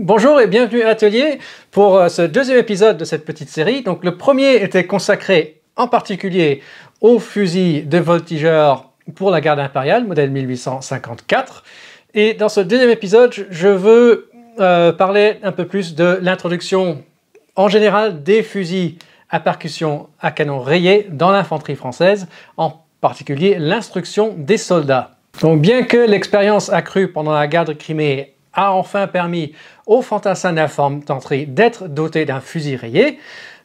Bonjour et bienvenue à l'atelier pour euh, ce deuxième épisode de cette petite série. Donc le premier était consacré en particulier aux fusils de voltigeur pour la garde impériale, modèle 1854. Et dans ce deuxième épisode, je veux euh, parler un peu plus de l'introduction en général des fusils à percussion à canon rayé dans l'infanterie française, en particulier l'instruction des soldats. Donc bien que l'expérience accrue pendant la guerre de Crimée a enfin permis aux fantassins d'informe d'entrée d'être dotés d'un fusil rayé,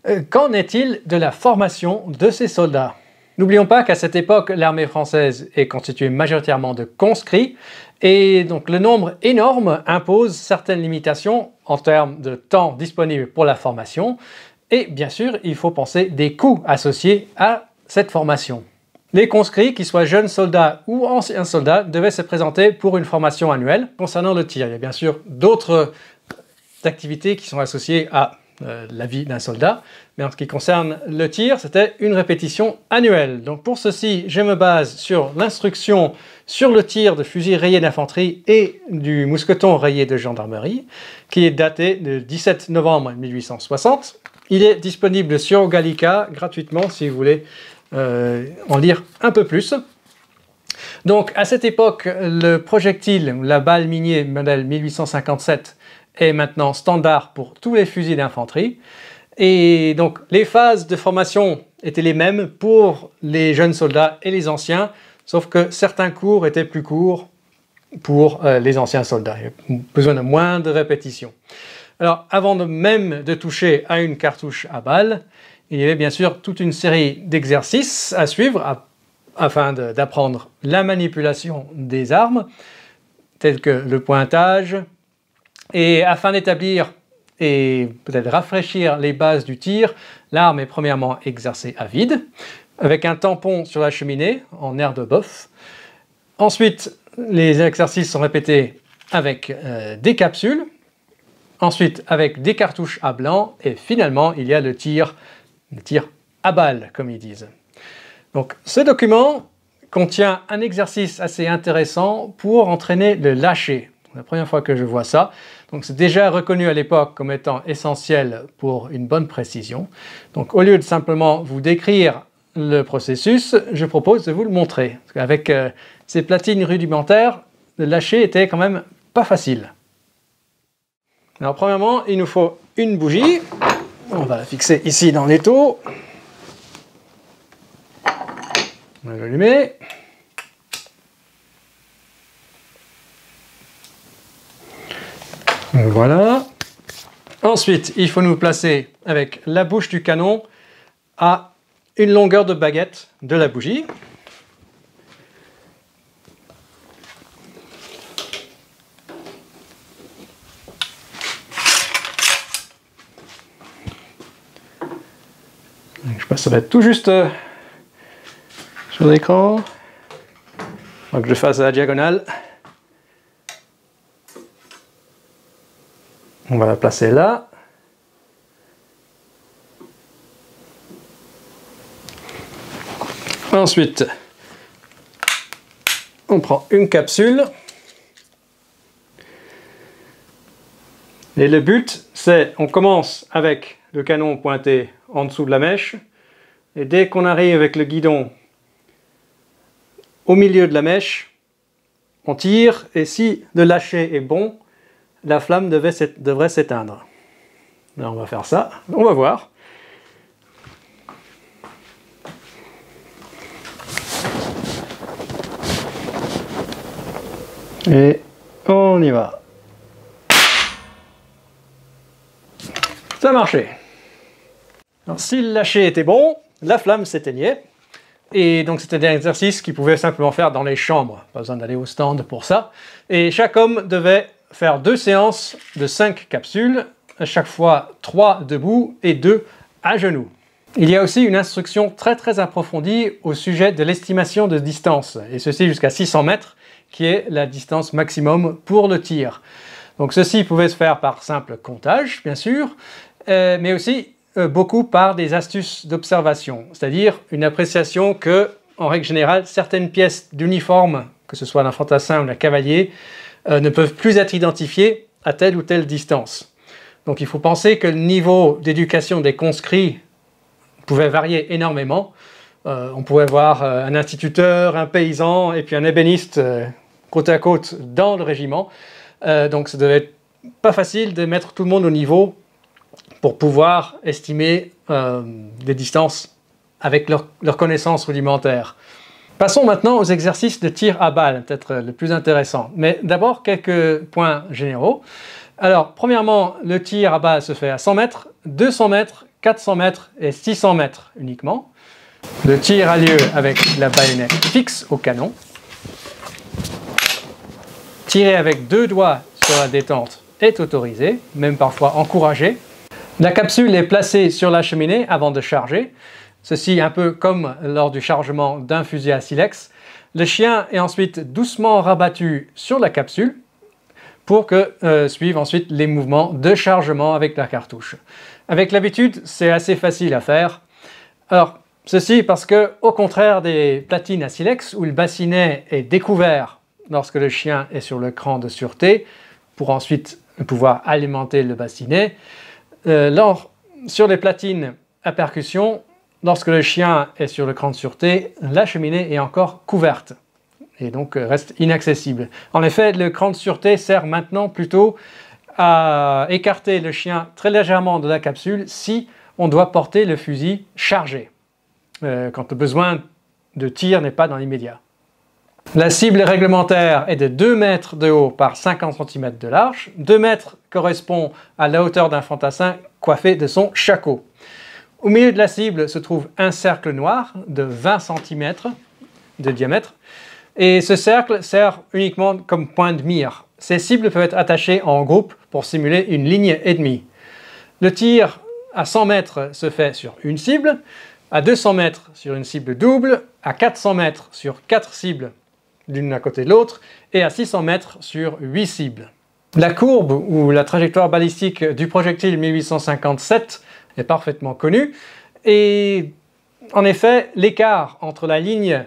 euh, qu'en est-il de la formation de ces soldats N'oublions pas qu'à cette époque, l'armée française est constituée majoritairement de conscrits, et donc le nombre énorme impose certaines limitations en termes de temps disponible pour la formation, et bien sûr, il faut penser des coûts associés à cette formation. Les conscrits, qu'ils soient jeunes soldats ou anciens soldats, devaient se présenter pour une formation annuelle concernant le tir. Il y a bien sûr d'autres activités qui sont associées à euh, la vie d'un soldat, mais en ce qui concerne le tir, c'était une répétition annuelle. Donc pour ceci, je me base sur l'instruction sur le tir de fusil rayé d'infanterie et du mousqueton rayé de gendarmerie, qui est daté du 17 novembre 1860. Il est disponible sur Gallica gratuitement si vous voulez euh, en lire un peu plus. Donc à cette époque, le projectile, la balle minier modèle 1857, est maintenant standard pour tous les fusils d'infanterie. Et donc les phases de formation étaient les mêmes pour les jeunes soldats et les anciens, sauf que certains cours étaient plus courts pour euh, les anciens soldats. Il y besoin de moins de répétitions. Alors avant même de toucher à une cartouche à balle, il y avait bien sûr toute une série d'exercices à suivre afin d'apprendre la manipulation des armes, telles que le pointage, et afin d'établir et peut-être rafraîchir les bases du tir, l'arme est premièrement exercée à vide, avec un tampon sur la cheminée en air de bof. Ensuite, les exercices sont répétés avec euh, des capsules, ensuite avec des cartouches à blanc, et finalement, il y a le tir ils à balles, comme ils disent. Donc ce document contient un exercice assez intéressant pour entraîner le lâcher. La première fois que je vois ça, donc c'est déjà reconnu à l'époque comme étant essentiel pour une bonne précision. Donc au lieu de simplement vous décrire le processus, je propose de vous le montrer. Avec euh, ces platines rudimentaires, le lâcher était quand même pas facile. Alors premièrement, il nous faut une bougie. On va la fixer ici dans l'étau. On va l'allumer. Voilà. Ensuite, il faut nous placer avec la bouche du canon à une longueur de baguette de la bougie. Je ça va être tout juste euh, sur l'écran. Faut que je fasse à la diagonale. On va la placer là. Ensuite, on prend une capsule. Et le but, c'est, on commence avec le canon pointé en dessous de la mèche, et dès qu'on arrive avec le guidon au milieu de la mèche, on tire et si le lâcher est bon, la flamme devrait s'éteindre. on va faire ça, on va voir. Et on y va. Ça a marché. Alors si le lâcher était bon, la flamme s'éteignait. Et donc c'était un exercice qu'ils pouvait simplement faire dans les chambres, pas besoin d'aller au stand pour ça. Et chaque homme devait faire deux séances de cinq capsules, à chaque fois trois debout et deux à genoux. Il y a aussi une instruction très très approfondie au sujet de l'estimation de distance, et ceci jusqu'à 600 mètres, qui est la distance maximum pour le tir. Donc ceci pouvait se faire par simple comptage, bien sûr, euh, mais aussi euh, beaucoup par des astuces d'observation, c'est-à-dire une appréciation que, en règle générale, certaines pièces d'uniforme, que ce soit d'un fantassin ou d'un cavalier, euh, ne peuvent plus être identifiées à telle ou telle distance. Donc il faut penser que le niveau d'éducation des conscrits pouvait varier énormément. Euh, on pouvait voir un instituteur, un paysan et puis un ébéniste côte à côte dans le régiment. donc ce devait pas facile de mettre tout le monde au niveau pour pouvoir estimer euh, des distances avec leur, leur connaissance rudimentaire. Passons maintenant aux exercices de tir à balle, peut-être le plus intéressant. Mais d'abord, quelques points généraux. Alors, premièrement, le tir à balle se fait à 100 mètres, 200 mètres, 400 mètres et 600 mètres uniquement. Le tir a lieu avec la baïonnette fixe au canon. Tirer avec deux doigts sur la détente est autorisé, même parfois encouragé, la capsule est placée sur la cheminée avant de charger. Ceci un peu comme lors du chargement d'un fusil à silex. Le chien est ensuite doucement rabattu sur la capsule pour que euh, suivent ensuite les mouvements de chargement avec la cartouche. Avec l'habitude, c'est assez facile à faire. Alors, ceci parce que, au contraire des platines à silex, où le bassinet est découvert lorsque le chien est sur le cran de sûreté, pour ensuite pouvoir alimenter le bassinet, euh, lors, sur les platines à percussion, lorsque le chien est sur le cran de sûreté, la cheminée est encore couverte et donc euh, reste inaccessible. En effet, le cran de sûreté sert maintenant plutôt à écarter le chien très légèrement de la capsule si on doit porter le fusil chargé, euh, quand le besoin de tir n'est pas dans l'immédiat. La cible réglementaire est de 2 mètres de haut par 50 cm de large. 2 mètres correspond à la hauteur d'un fantassin coiffé de son shako. Au milieu de la cible se trouve un cercle noir de 20 cm de diamètre. Et ce cercle sert uniquement comme point de mire. Ces cibles peuvent être attachées en groupe pour simuler une ligne et demie. Le tir à 100 mètres se fait sur une cible, à 200 mètres sur une cible double, à 400 mètres sur quatre cibles l'une à côté de l'autre et à 600 mètres sur 8 cibles. La courbe ou la trajectoire balistique du projectile 1857 est parfaitement connue et en effet l'écart entre la ligne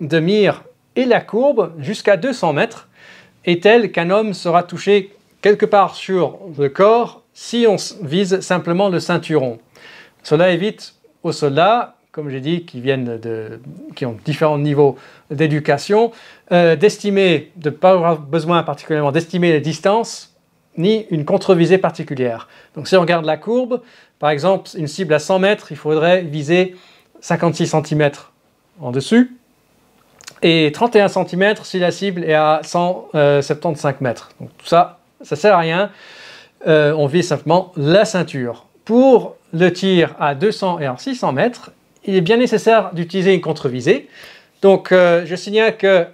de mire et la courbe jusqu'à 200 mètres est tel qu'un homme sera touché quelque part sur le corps si on vise simplement le ceinturon. Cela évite aux soldats comme j'ai dit, qui viennent de, qui ont différents niveaux d'éducation, euh, d'estimer, de ne pas avoir besoin particulièrement d'estimer les distances, ni une contre-visée particulière. Donc si on regarde la courbe, par exemple, une cible à 100 mètres, il faudrait viser 56 cm en dessus, et 31 cm si la cible est à 175 euh, mètres. Donc tout ça, ça sert à rien. Euh, on vise simplement la ceinture. Pour le tir à 200 et à 600 mètres, il est bien nécessaire d'utiliser une contre-visée. Donc euh, je signale que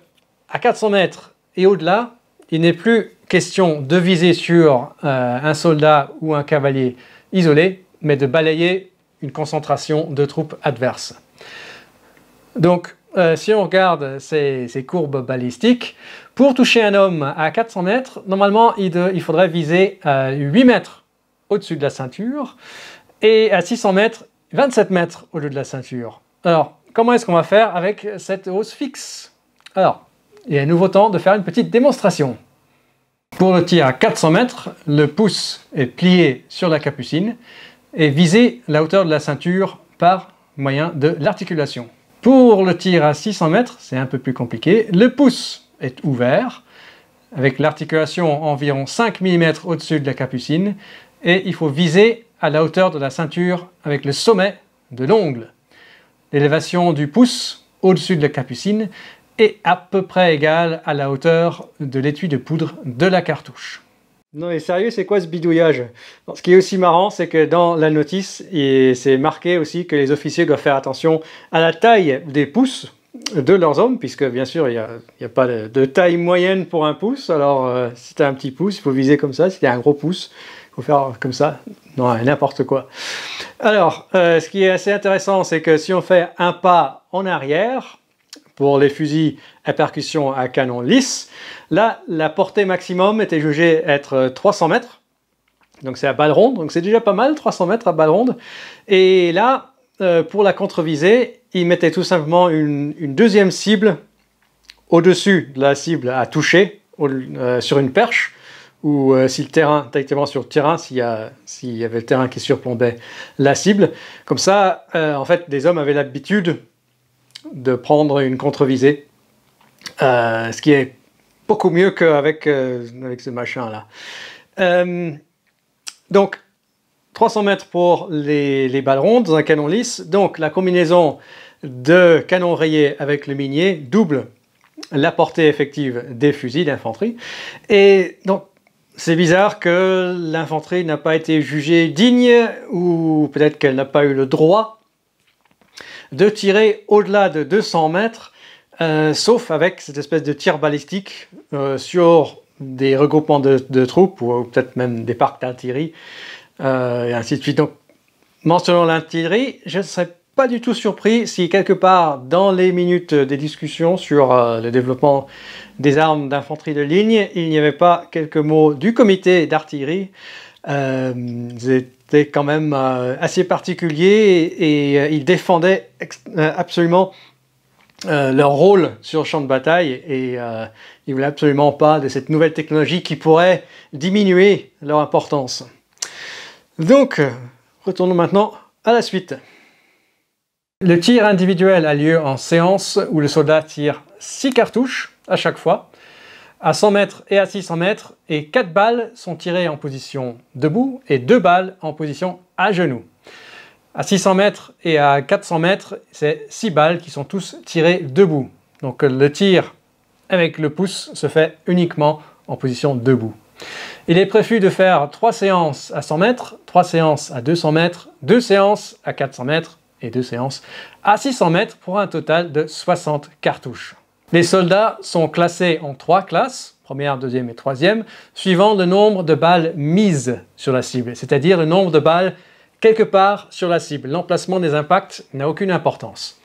à 400 mètres et au-delà, il n'est plus question de viser sur euh, un soldat ou un cavalier isolé, mais de balayer une concentration de troupes adverses. Donc euh, si on regarde ces, courbes balistiques, pour toucher un homme à 400 mètres, normalement il, il faudrait viser 8 mètres au-dessus de la ceinture, et à 600 mètres, 27 mètres au lieu de la ceinture. Alors, comment est-ce qu'on va faire avec cette hausse fixe Alors, il est nouveau temps de faire une petite démonstration. Pour le tir à 400 mètres, le pouce est plié sur la capucine et visé la hauteur de la ceinture par moyen de l'articulation. Pour le tir à 600 mètres, c'est un peu plus compliqué. Le pouce est ouvert avec l'articulation environ 5 mm au-dessus de la capucine et il faut viser à la hauteur de la ceinture avec le sommet de l'ongle. L'élévation du pouce au-dessus de la capucine est à peu près égale à la hauteur de l'étui de poudre de la cartouche. Non mais sérieux, c'est quoi ce bidouillage Ce qui est aussi marrant, c'est que dans la notice, c'est marqué aussi que les officiers doivent faire attention à la taille des pouces de leurs hommes, puisque bien sûr, il n'y a, pas de, taille moyenne pour un pouce. Alors, euh, si un petit pouce, il faut viser comme ça. Si un gros pouce, faut faire comme ça. Non, n'importe quoi. Alors, euh, ce qui est assez intéressant, c'est que si on fait un pas en arrière, pour les fusils à percussion à canon lisse, là, la portée maximum était jugée être 300 euh, mètres. Donc c'est à balle ronde, donc c'est déjà pas mal, 300 mètres à balle ronde. Et là, euh, pour la contrevisée, il mettait tout simplement une, deuxième cible au-dessus de la cible à toucher, sur une perche, ou euh, si le terrain, directement sur le terrain, s'il y, y avait le terrain qui surplombait la cible. Comme ça, euh, en fait, des hommes avaient l'habitude de prendre une contre-visée, euh, ce qui est beaucoup mieux qu'avec avec ce machin-là. donc, 300 mètres pour les, balles rondes dans un canon lisse. Donc, la combinaison de canon rayé avec le minier double la portée effective des fusils d'infanterie. Et donc, c'est bizarre que l'infanterie n'a pas été jugée digne, ou peut-être qu'elle n'a pas eu le droit, de tirer au-delà de 200 mètres, euh, sauf avec cette espèce de tir balistique euh, sur des regroupements de, troupes, ou, peut-être même des parcs d'artillerie, euh, et ainsi de suite. Donc, mentionnant l'artillerie, je ne serais du tout surpris si quelque part dans les minutes des discussions sur euh, le développement des armes d'infanterie de ligne, il n'y avait pas quelques mots du comité d'artillerie. Euh, C'était quand même euh, assez particulier et, euh, ils défendaient absolument leur rôle sur le champ de bataille et ils ne voulaient absolument pas de cette nouvelle technologie qui pourrait diminuer leur importance. Donc, retournons maintenant à la suite. Le tir individuel a lieu en séance où le soldat tire 6 cartouches à chaque fois, à 100 mètres et à 600 mètres, et 4 balles sont tirées en position debout et 2 balles en position à genoux. À 600 mètres et à 400 mètres, c'est 6 balles qui sont tous tirées debout. Donc le tir avec le pouce se fait uniquement en position debout. Il est prévu de faire 3 séances à 100 mètres, 3 séances à 200 mètres, 2 séances à 400 mètres, et deux séances à 600 mètres pour un total de 60 cartouches. Les soldats sont classés en trois classes, première, deuxième et troisième, suivant le nombre de balles mises sur la cible, c'est-à-dire le nombre de balles quelque part sur la cible. L'emplacement des impacts n'a aucune importance.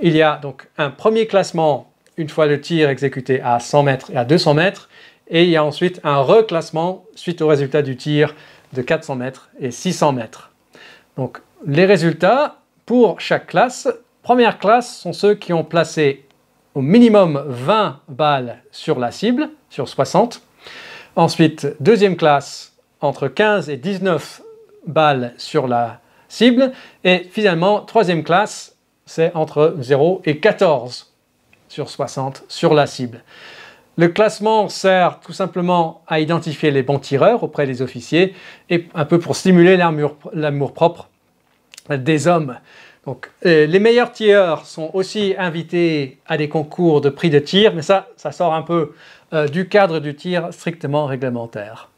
Il y a donc un premier classement une fois le tir exécuté à 100 mètres et à 200 mètres, et il y a ensuite un reclassement suite au résultat du tir de 400 mètres et 600 mètres. Donc les résultats pour chaque classe. Première classe sont ceux qui ont placé au minimum 20 balles sur la cible, sur 60. Ensuite, deuxième classe, entre 15 et 19 balles sur la cible. Et finalement, troisième classe, c'est entre 0 et 14 sur 60 sur la cible. Le classement sert tout simplement à identifier les bons tireurs auprès des officiers et un peu pour stimuler l'amour propre des hommes. Donc, euh, les meilleurs tireurs sont aussi invités à des concours de prix de tir, mais ça, ça sort un peu euh, du cadre du tir strictement réglementaire.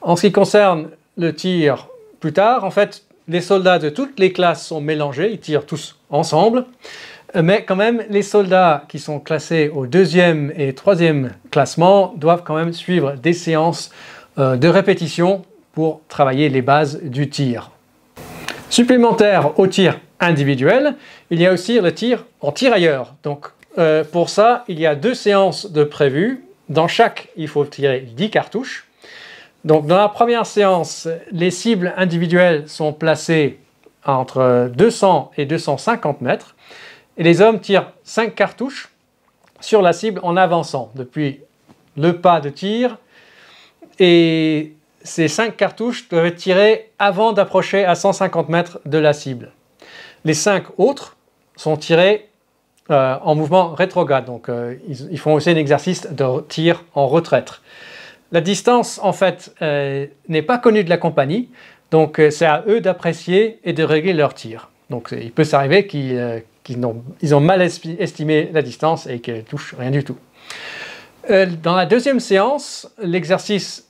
En ce qui concerne le tir plus tard, en fait, les soldats de toutes les classes sont mélangés, ils tirent tous ensemble, euh, mais quand même, les soldats qui sont classés au deuxième et troisième classement doivent quand même suivre des séances de répétition pour travailler les bases du tir. Supplémentaire au tir individuel, il y a aussi le tir en tirailleur. Donc euh, pour ça, il y a deux séances de prévues. Dans chaque, il faut tirer 10 cartouches. Donc dans la première séance, les cibles individuelles sont placées entre 200 et 250 mètres. Et les hommes tirent 5 cartouches sur la cible en avançant depuis le pas de tir et ces cinq cartouches doivent être tirées avant d'approcher à 150 mètres de la cible. Les cinq autres sont tirées euh, en mouvement rétrograde, donc euh, ils, font aussi un exercice de tir en retraite. La distance, en fait, euh, n'est pas connue de la compagnie, donc c'est à eux d'apprécier et de régler leur tir. Donc il peut s'arriver qu'ils n'ont ont mal estimé la distance et qu'ils touchent rien du tout. dans la deuxième séance, l'exercice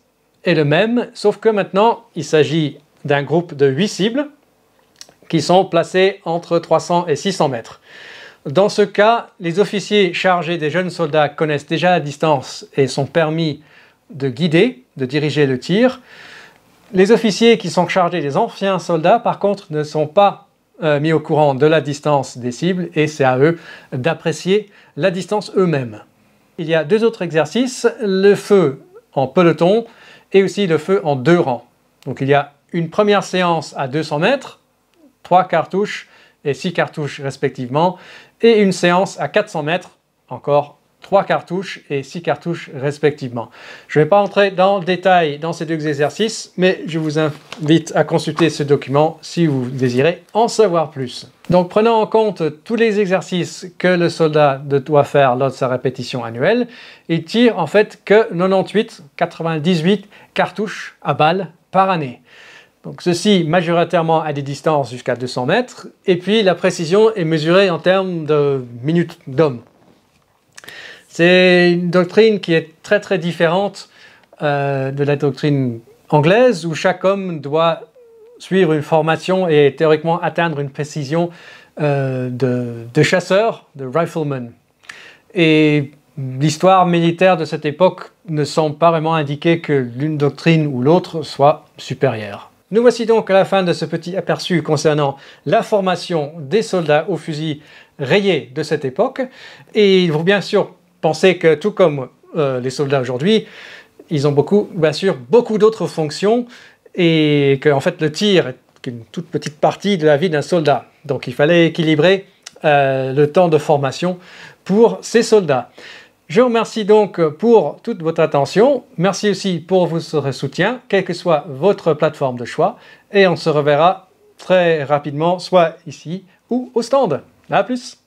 le même, sauf que maintenant, il s'agit d'un groupe de 8 cibles qui sont placées entre 300 et 600 mètres. Dans ce cas, les officiers chargés des jeunes soldats connaissent déjà la distance et sont permis de guider, de diriger le tir. Les officiers qui sont chargés des anciens soldats, par contre, ne sont pas euh, mis au courant de la distance des cibles et c'est à eux d'apprécier la distance eux-mêmes. Il y a deux autres exercices, le feu en peloton et aussi de feu en deux rangs. Donc il y a une première séance à 200 mètres, 3 cartouches et 6 cartouches respectivement, et une séance à 400 mètres, encore 3 cartouches et 6 cartouches respectivement. Je ne vais pas entrer dans le détail dans ces deux exercices, mais je vous invite à consulter ce document si vous désirez en savoir plus. Donc prenant en compte tous les exercices que le soldat doit faire lors de sa répétition annuelle, il tire en fait que 98, 98 cartouches à balles par année. Donc ceci majoritairement à des distances jusqu'à 200 mètres, et puis la précision est mesurée en termes de minutes d'homme. C'est une doctrine qui est très très différente euh, de la doctrine anglaise où chaque homme doit suivre une formation et théoriquement atteindre une précision euh, de, chasseur, de rifleman. Et l'histoire militaire de cette époque ne semble pas vraiment indiquer que l'une doctrine ou l'autre soit supérieure. Nous voici donc à la fin de ce petit aperçu concernant la formation des soldats au fusil rayés de cette époque. Et il faut bien sûr Pensez que tout comme euh, les soldats aujourd'hui, ils ont beaucoup, bien sûr, beaucoup d'autres fonctions et que fait le tir est une toute petite partie de la vie d'un soldat. Donc il fallait équilibrer euh, le temps de formation pour ces soldats. Je vous remercie donc pour toute votre attention. Merci aussi pour votre soutien, quelle que soit votre plateforme de choix. Et on se reverra très rapidement, soit ici ou au stand. À plus!